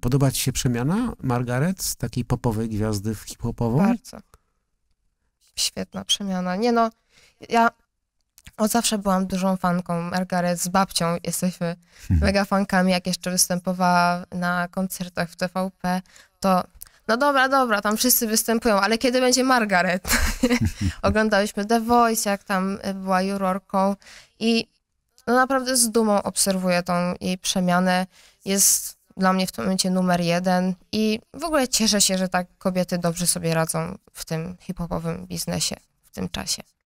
Podoba ci się przemiana Margaret z takiej popowej gwiazdy w hip-hopową? Bardzo. Świetna przemiana. Nie no, ja od zawsze byłam dużą fanką Margaret z babcią. Jesteśmy mhm. mega fankami. Jak jeszcze występowała na koncertach w TVP, to no dobra, dobra, tam wszyscy występują, ale kiedy będzie Margaret? oglądaliśmy The Voice, jak tam była jurorką i no naprawdę z dumą obserwuję tą jej przemianę. Jest dla mnie w tym momencie numer jeden i w ogóle cieszę się, że tak kobiety dobrze sobie radzą w tym hip-hopowym biznesie w tym czasie.